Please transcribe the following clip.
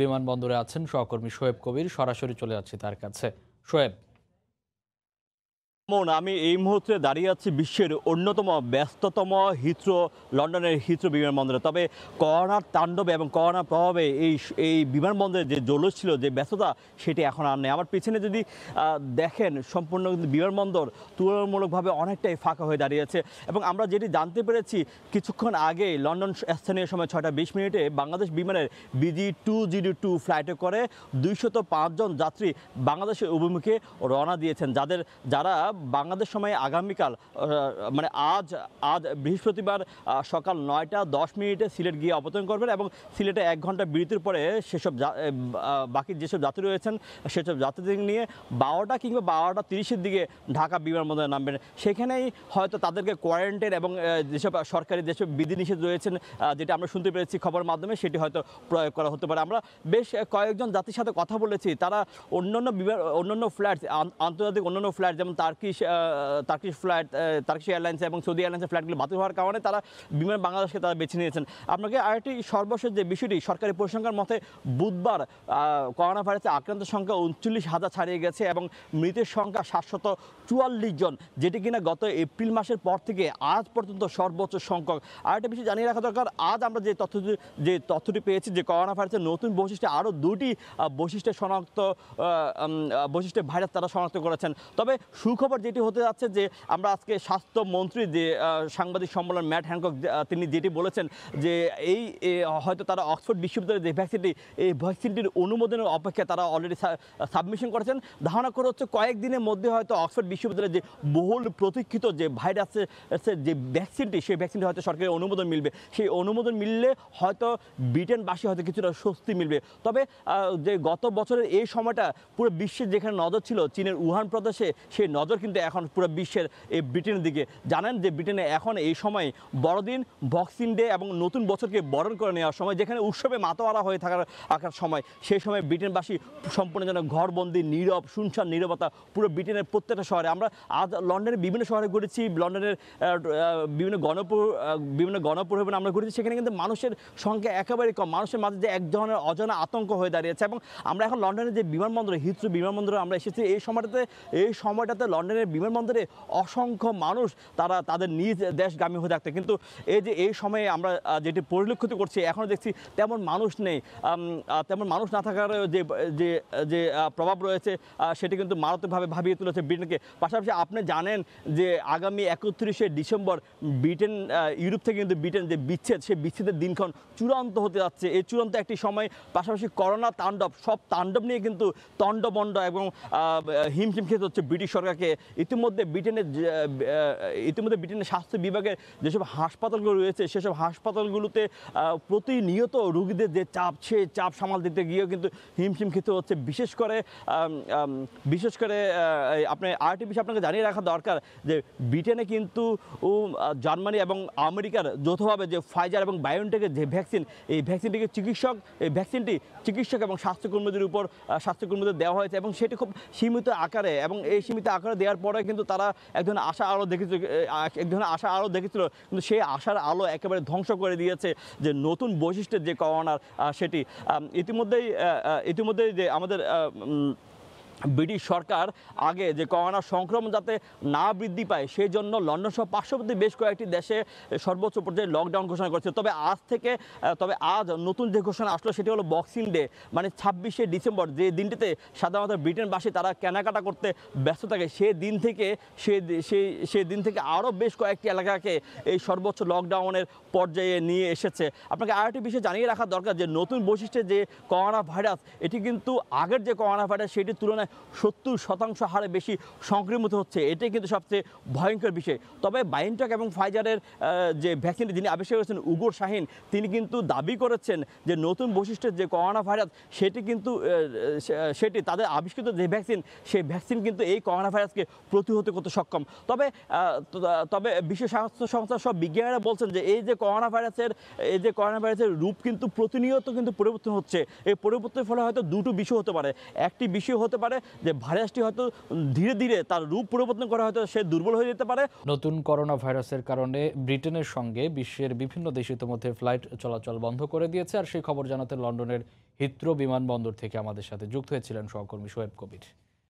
বিমানবন্দরে আছেন সহকর্মী শোয়েব কবির সরাসরি চলে যাচ্ছি তার কাছে শোয়েব মন আমি এই মুহূর্তে দাঁড়িয়ে আছি বিশ্বের অন্যতম ব্যস্ততম হিথ্রো লন্ডনের হিথ্রো বিমানবন্দরে তবে করোনার তাণ্ডবে এবং করোনার প্রভাবে এই এই বিমানবন্দরে যে জলস ছিল যে ব্যস্ততা সেটি এখন আর নেই আমার পিছনে যদি দেখেন সম্পূর্ণ কিন্তু বিমানবন্দর তুলনামূলকভাবে অনেকটাই ফাঁকা হয়ে দাঁড়িয়েছে এবং আমরা যেটি জানতে পেরেছি কিছুক্ষণ আগে লন্ডন স্থানীয় সময় ছয়টা বিশ মিনিটে বাংলাদেশ বিমানের বিজি টু জিরো টু ফ্লাইটে করে দুইশত পাঁচজন যাত্রী বাংলাদেশের অভিমুখে রওনা দিয়েছেন যাদের যারা বাংলাদেশ সময়ে আগামীকাল মানে আজ আজ বৃহস্পতিবার সকাল নয়টা দশ মিনিটে সিলেট গিয়ে অবতরণ করবেন এবং সিলেটে এক ঘন্টা বিরতির পরে সেসব বাকি যেসব যাত্রী রয়েছেন সেসব যাত্রীদের নিয়ে বারোটা কিংবা বারোটা তিরিশের দিকে ঢাকা বিমানবন্দরে নামবেন সেখানেই হয়তো তাদেরকে কোয়ারেন্টাইন এবং যেসব সরকারি যেসব বিধিনিষেধ রয়েছেন যেটা আমরা শুনতে পেরেছি খবর মাধ্যমে সেটি হয়তো প্রয়োগ করা হতে পারে আমরা বেশ কয়েকজন জাতির সাথে কথা বলেছি তারা অন্যান্য বিমান অন্যান্য ফ্ল্যাট আন্তর্জাতিক অন্যান্য ফ্ল্যাট যেমন Turkey Turkish Turkish flight Turkish airlines এবং সৌদি এয়ারলাইন্সের ফ্লাইটগুলো বাতিল হওয়ার কারণে তারা বিমান বাংলাদেশকে তারা বেছে নিয়েছেন আপনাকে আরেকটি সর্বশেষ যে বিষয়টি সরকারি পরিসংখ্যার মতে বুধবার করোনা ভাইরাসে আক্রান্ত সংখ্যা উনচল্লিশ হাজার ছাড়িয়ে গেছে এবং মৃতের সংখ্যা সাতশত চুয়াল্লিশ জন যেটি কিনা গত এপ্রিল মাসের পর থেকে আজ পর্যন্ত সর্বোচ্চ সংখ্যক একটা বিষয় জানিয়ে রাখা দরকার আজ আমরা যে তথ্য যে তথ্যটি পেয়েছি যে করোনা ভাইরাসের নতুন বৈশিষ্ট্যে আরও দুটি বৈশিষ্ট্য শনাক্ত বৈশিষ্ট্যে ভাইরাস তারা শনাক্ত করেছেন তবে সুখবর এরপর যেটি হতে যাচ্ছে যে আমরা আজকে স্বাস্থ্যমন্ত্রী যে সাংবাদিক সম্মেলন ম্যাট হ্যানকক তিনি যেটি বলেছেন যে এই হয়তো তারা অক্সফোর্ড বিশ্ববিদ্যালয়ের যে ভ্যাকসিনটি এই ভ্যাকসিনটির অনুমোদনের অপেক্ষায় তারা অলরেডি সাবমিশন করেছেন ধারণা করে হচ্ছে কয়েকদিনের মধ্যে হয়তো অক্সফোর্ড বিশ্ববিদ্যালয়ের যে বহুল প্রতীক্ষিত যে ভাইরাসের যে ভ্যাকসিনটি সেই ভ্যাকসিনটি হয়তো সরকারের অনুমোদন মিলবে সেই অনুমোদন মিললে হয়তো ব্রিটেনবাসী হয়তো কিছুটা স্বস্তি মিলবে তবে যে গত বছরের এই সময়টা পুরো বিশ্বের যেখানে নজর ছিল চীনের উহান প্রদেশে সেই নজর কিন্তু এখন পুরো বিশ্বের এই ব্রিটেনের দিকে জানেন যে ব্রিটেনে এখন এই সময় বড়দিন বক্সিং ডে এবং নতুন বছরকে বরণ করে নেওয়ার সময় যেখানে উৎসবে মাতোয়ারা হয়ে থাকার আঁকার সময় সেই সময় ব্রিটেনবাসী সম্পূর্ণ যেন ঘরবন্দি নীরব শুনশান নীরবতা পুরো ব্রিটেনের প্রত্যেকটা শহরে আমরা আজ লন্ডনের বিভিন্ন শহরে ঘুরেছি লন্ডনের বিভিন্ন গণপুর বিভিন্ন গণপরিবহনে আমরা ঘুরেছি সেখানে কিন্তু মানুষের সংখ্যা একেবারে কম মানুষের মাঝে যে এক ধরনের অজানা আতঙ্ক হয়ে দাঁড়িয়েছে এবং আমরা এখন লন্ডনের যে বিমানবন্দর হিথ্রু বিমানবন্দরে আমরা এসেছি এই সময়টাতে এই সময়টাতে লন্ডন লন্ডনের বিমানবন্দরে অসংখ্য মানুষ তারা তাদের নিজ দেশগামী হয়ে থাকতো কিন্তু এই যে এই সময়ে আমরা যেটি পরিলক্ষিত করছি এখনও দেখছি তেমন মানুষ নেই তেমন মানুষ না থাকার যে যে যে প্রভাব রয়েছে সেটি কিন্তু মারাত্মকভাবে ভাবিয়ে তুলেছে ব্রিটেনকে পাশাপাশি আপনি জানেন যে আগামী একত্রিশে ডিসেম্বর ব্রিটেন ইউরোপ থেকে কিন্তু ব্রিটেন যে বিচ্ছেদ সেই বিচ্ছেদের দিনক্ষণ চূড়ান্ত হতে যাচ্ছে এই চূড়ান্ত একটি সময় পাশাপাশি করোনা তাণ্ডব সব তাণ্ডব নিয়ে কিন্তু তণ্ডবণ্ড এবং হিমশিম খেতে হচ্ছে ব্রিটিশ সরকারকে ইতিমধ্যে ব্রিটেনের ইতিমধ্যে ব্রিটেনের স্বাস্থ্য বিভাগের যেসব হাসপাতালগুলো রয়েছে সেসব হাসপাতালগুলোতে প্রতিনিয়ত রুগীদের যে চাপ সে চাপ সামাল দিতে গিয়েও কিন্তু হিমশিম খেতে হচ্ছে বিশেষ করে বিশেষ করে আপনার আরেকটি আপনাকে জানিয়ে রাখা দরকার যে ব্রিটেনে কিন্তু জার্মানি এবং আমেরিকার যৌথভাবে যে ফাইজার এবং বায়োনটেকের যে ভ্যাকসিন এই ভ্যাকসিনটিকে চিকিৎসক এই ভ্যাকসিনটি চিকিৎসক এবং স্বাস্থ্যকর্মীদের উপর স্বাস্থ্যকর্মীদের দেওয়া হয়েছে এবং সেটি খুব সীমিত আকারে এবং এই সীমিত আকারে দেওয়ার পরে কিন্তু তারা একজন আশা আলো দেখেছিল একজন আশা আলো দেখেছিল কিন্তু সেই আশার আলো একেবারে ধ্বংস করে দিয়েছে যে নতুন বৈশিষ্ট্যের যে করোনার সেটি ইতিমধ্যেই ইতিমধ্যেই যে আমাদের ব্রিটিশ সরকার আগে যে করোনা সংক্রমণ যাতে না বৃদ্ধি পায় সেই জন্য লন্ডন সহ পার্শ্ববর্তী বেশ কয়েকটি দেশে সর্বোচ্চ পর্যায়ে লকডাউন ঘোষণা করেছে তবে আজ থেকে তবে আজ নতুন যে ঘোষণা আসলো সেটি হলো বক্সিং ডে মানে ছাব্বিশে ডিসেম্বর যে দিনটিতে সাধারণত ব্রিটেনবাসী তারা কেনাকাটা করতে ব্যস্ত থাকে সেই দিন থেকে সে সেই সেই দিন থেকে আরও বেশ কয়েকটি এলাকাকে এই সর্বোচ্চ লকডাউনের পর্যায়ে নিয়ে এসেছে আপনাকে আরেকটি বিষয় জানিয়ে রাখা দরকার যে নতুন বৈশিষ্ট্যের যে করোনা ভাইরাস এটি কিন্তু আগের যে করোনা ভাইরাস সেটির তুলনায় সত্তর শতাংশ হারে বেশি সংক্রমিত হচ্ছে এটাই কিন্তু সবচেয়ে ভয়ঙ্কর বিষয় তবে বায়োনটেক এবং ফাইজারের যে ভ্যাকসিনটি যিনি আবিষ্কার করেছেন উগর শাহিন তিনি কিন্তু দাবি করেছেন যে নতুন বৈশিষ্ট্যের যে করোনা ভাইরাস সেটি কিন্তু সেটি তাদের আবিষ্কৃত যে ভ্যাকসিন সেই ভ্যাকসিন কিন্তু এই করোনা ভাইরাসকে প্রতিহত করতে সক্ষম তবে তবে বিশ্ব স্বাস্থ্য সংস্থার সব বিজ্ঞানীরা বলছেন যে এই যে করোনা ভাইরাসের এই যে করোনা ভাইরাসের রূপ কিন্তু প্রতিনিয়ত কিন্তু পরিবর্তন হচ্ছে এই পরিবর্তনের ফলে হয়তো দুটো বিষয় হতে পারে একটি বিষয় হতে পারে যে ভাইরাসটি হয়তো ধীরে ধীরে তার রূপ পরিবর্তন করা হয়তো সে দুর্বল হয়ে যেতে পারে নতুন করোনা ভাইরাসের কারণে ব্রিটেনের সঙ্গে বিশ্বের বিভিন্ন দেশ ইতিমধ্যে ফ্লাইট চলাচল বন্ধ করে দিয়েছে আর সেই খবর জানাতে লন্ডনের হিত্রো বিমানবন্দর থেকে আমাদের সাথে যুক্ত হয়েছিলেন সহকর্মী সোয়েব কবির